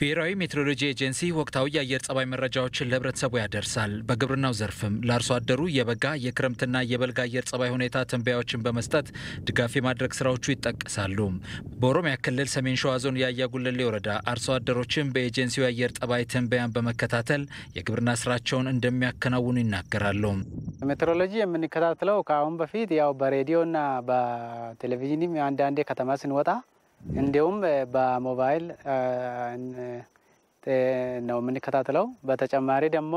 ብሔራዊ ሜትሮሎጂ ኤጀንሲ ወቅታዊ የአየር ጸባይ መረጃዎችን ለህብረተሰቡ ያደርሳል። በግብርናው ዘርፍም ለአርሶ አደሩ የበጋ የክረምትና የበልጋ አየር ጸባይ ሁኔታ ትንበያዎችን በመስጠት ድጋፍ የማድረግ ስራዎቹ ይጠቀሳሉ። በኦሮሚያ ክልል ሰሜን ሸዋ ዞን የአያ ጉለሌ ወረዳ አርሶ አደሮችን በኤጀንሲው የአየር ጸባይ ትንበያን በመከታተል የግብርና ስራቸውን እንደሚያከናውኑ ይናገራሉ። ሜትሮሎጂ የምንከታተለው ከአሁን በፊት ያው በሬዲዮና በቴሌቪዥንም አንዳንዴ ከተማ ስንወጣ እንዲሁም በሞባይል ነው የምንከታተለው። በተጨማሪ ደግሞ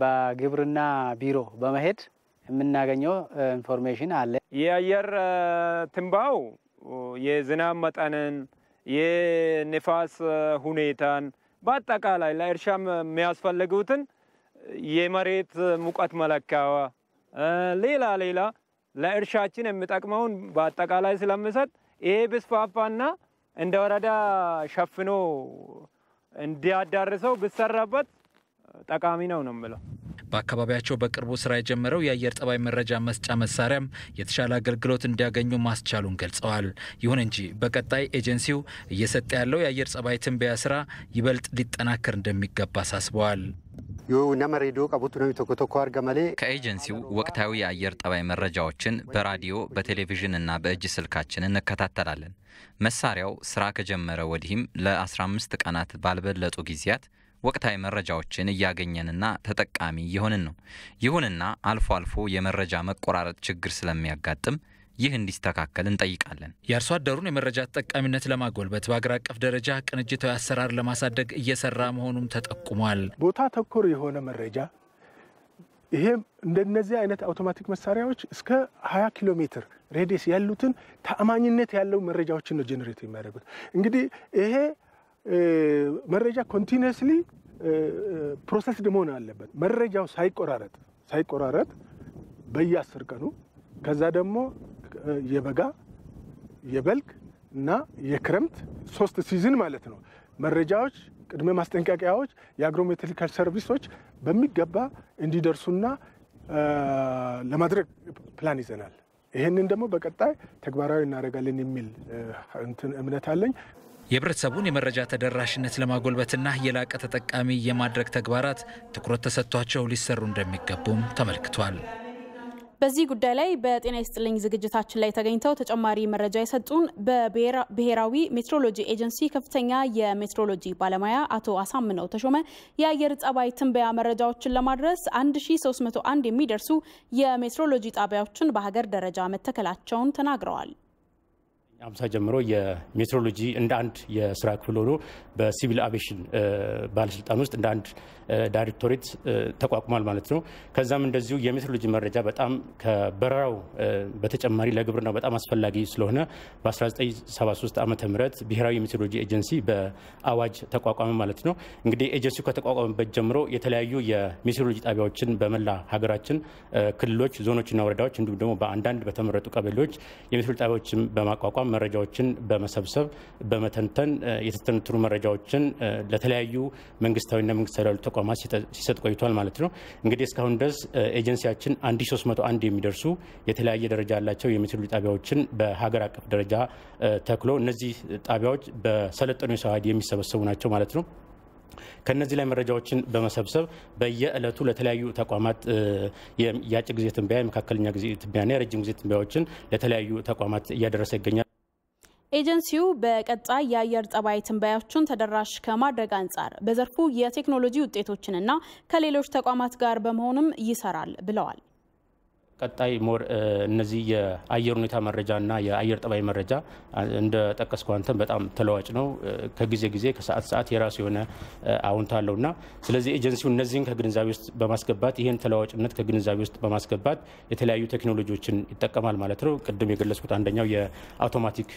በግብርና ቢሮ በመሄድ የምናገኘው ኢንፎርሜሽን አለ። የአየር ትንባው የዝናብ መጠንን፣ የንፋስ ሁኔታን በአጠቃላይ ለእርሻ የሚያስፈልጉትን የመሬት ሙቀት መለካዋ ሌላ ሌላ ለእርሻችን የሚጠቅመውን በአጠቃላይ ስለምሰጥ ይሄ ብስፋፋና እንደ ወረዳ ሸፍኖ እንዲያዳርሰው ብሰራበት ጠቃሚ ነው ነው የምለው። በአካባቢያቸው በቅርቡ ስራ የጀመረው የአየር ጠባይ መረጃ መስጫ መሳሪያም የተሻለ አገልግሎት እንዲያገኙ ማስቻሉን ገልጸዋል። ይሁን እንጂ በቀጣይ ኤጀንሲው እየሰጠ ያለው የአየር ጸባይ ትንበያ ስራ ይበልጥ ሊጠናከር እንደሚገባ አሳስበዋል። ነመ ቶኮ ቶኮ አርገ መሌ ከኤጀንሲው ወቅታዊ የአየር ጠባይ መረጃዎችን በራዲዮ በቴሌቪዥን እና በእጅ ስልካችን እንከታተላለን። መሳሪያው ስራ ከጀመረ ወዲህም ለ15 ቀናት ባልበለጡ ጊዜያት ወቅታዊ መረጃዎችን እያገኘንና ተጠቃሚ እየሆንን ነው። ይሁንና አልፎ አልፎ የመረጃ መቆራረጥ ችግር ስለሚያጋጥም ይህ እንዲስተካከል እንጠይቃለን። የአርሶ አደሩን የመረጃ ተጠቃሚነት ለማጎልበት በአገር አቀፍ ደረጃ ቅንጅታዊ አሰራር ለማሳደግ እየሰራ መሆኑም ተጠቁሟል። ቦታ ተኮር የሆነ መረጃ ይሄ እንደነዚህ አይነት አውቶማቲክ መሳሪያዎች እስከ 20 ኪሎ ሜትር ሬዲየስ ያሉትን ተአማኝነት ያለው መረጃዎችን ነው ጀኔሬት የሚያደርጉት። እንግዲህ ይሄ መረጃ ኮንቲኒስሊ ፕሮሰስድ መሆን አለበት። መረጃው ሳይቆራረጥ ሳይቆራረጥ በየአስር ቀኑ ከዛ ደግሞ የበጋ የበልግ እና የክረምት ሶስት ሲዝን ማለት ነው መረጃዎች ቅድመ ማስጠንቀቂያዎች የአግሮሜትሪካል ሰርቪሶች በሚገባ እንዲደርሱና ለማድረግ ፕላን ይዘናል። ይህንን ደግሞ በቀጣይ ተግባራዊ እናደርጋለን የሚል እንትን እምነት አለኝ። የህብረተሰቡን የመረጃ ተደራሽነት ለማጎልበትና የላቀ ተጠቃሚ የማድረግ ተግባራት ትኩረት ተሰጥቷቸው ሊሰሩ እንደሚገቡም ተመልክቷል። በዚህ ጉዳይ ላይ በጤና ይስጥልኝ ዝግጅታችን ላይ ተገኝተው ተጨማሪ መረጃ የሰጡን በብሔራዊ ሜትሮሎጂ ኤጀንሲ ከፍተኛ የሜትሮሎጂ ባለሙያ አቶ አሳምነው ተሾመ የአየር ጸባይ ትንበያ መረጃዎችን ለማድረስ 1301 የሚደርሱ የሜትሮሎጂ ጣቢያዎችን በሀገር ደረጃ መተከላቸውን ተናግረዋል። አምሳ ጀምሮ የሜትሮሎጂ እንደ አንድ የስራ ክፍል ሆኖ በሲቪል አቪሽን ባለስልጣን ውስጥ እንደ አንድ ዳይሬክቶሬት ተቋቁሟል ማለት ነው። ከዛም እንደዚሁ የሜትሮሎጂ መረጃ በጣም ከበረራው በተጨማሪ ለግብርናው በጣም አስፈላጊ ስለሆነ በ1973 ዓ ም ብሔራዊ የሜትሮሎጂ ኤጀንሲ በአዋጅ ተቋቋመ ማለት ነው። እንግዲህ ኤጀንሲው ከተቋቋመበት ጀምሮ የተለያዩ የሜትሮሎጂ ጣቢያዎችን በመላ ሀገራችን ክልሎች፣ ዞኖችና ወረዳዎች እንዲሁም ደግሞ በአንዳንድ በተመረጡ ቀበሌዎች የሜትሮሎጂ ጣቢያዎችን በማቋቋም መረጃዎችን በመሰብሰብ በመተንተን የተተነተኑ መረጃዎችን ለተለያዩ መንግስታዊና መንግስታዊ ላሉ ተቋማት ሲሰጥ ቆይቷል ማለት ነው። እንግዲህ እስካሁን ድረስ ኤጀንሲያችን 1301 የሚደርሱ የተለያየ ደረጃ ያላቸው የሜትሮሎጂ ጣቢያዎችን በሀገር አቀፍ ደረጃ ተክሎ እነዚህ ጣቢያዎች በሰለጠኑ የሰው ኃይል የሚሰበሰቡ ናቸው ማለት ነው። ከነዚህ ላይ መረጃዎችን በመሰብሰብ በየዕለቱ ለተለያዩ ተቋማት የአጭር ጊዜ ትንበያ፣ የመካከለኛ ጊዜ ትንበያና የረጅም ጊዜ ትንበያዎችን ለተለያዩ ተቋማት እያደረሰ ይገኛል። ኤጀንሲው በቀጣይ የአየር ጠባይ ትንበያዎችን ተደራሽ ከማድረግ አንጻር በዘርፉ የቴክኖሎጂ ውጤቶችንና ከሌሎች ተቋማት ጋር በመሆንም ይሰራል ብለዋል። ቀጣይ ሞር እነዚህ የአየር ሁኔታ መረጃና የአየር ጠባይ መረጃ እንደ ጠቀስኩ አንተን በጣም ተለዋጭ ነው። ከጊዜ ጊዜ ከሰዓት ሰዓት የራሱ የሆነ አውንታ አለውና ስለዚህ ኤጀንሲው እነዚህን ከግንዛቤ ውስጥ በማስገባት ይህን ተለዋጭነት ከግንዛቤ ውስጥ በማስገባት የተለያዩ ቴክኖሎጂዎችን ይጠቀማል ማለት ነው። ቅድም የገለጽኩት አንደኛው የአውቶማቲክ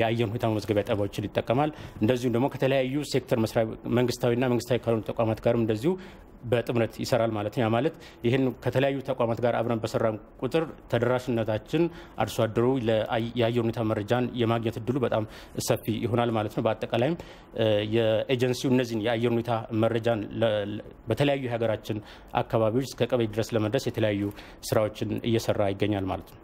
የአየር ሁኔታ መመዝገቢያ ጣቢያዎችን ይጠቀማል። እንደዚሁም ደግሞ ከተለያዩ ሴክተር መንግስታዊና መንግስታዊ ካልሆኑ ተቋማት ጋርም እንደዚሁ በጥምረት ይሰራል ማለት ነው። ያ ማለት ይህን ከተለያዩ ተቋማት ጋር አብረን በሰራን ቁጥር ተደራሽነታችን አርሶ አደሩ የአየር ሁኔታ መረጃን የማግኘት እድሉ በጣም ሰፊ ይሆናል ማለት ነው። በአጠቃላይም የኤጀንሲው እነዚህን የአየር ሁኔታ መረጃን በተለያዩ የሀገራችን አካባቢዎች እስከ ቀበሌ ድረስ ለመድረስ የተለያዩ ስራዎችን እየሰራ ይገኛል ማለት ነው።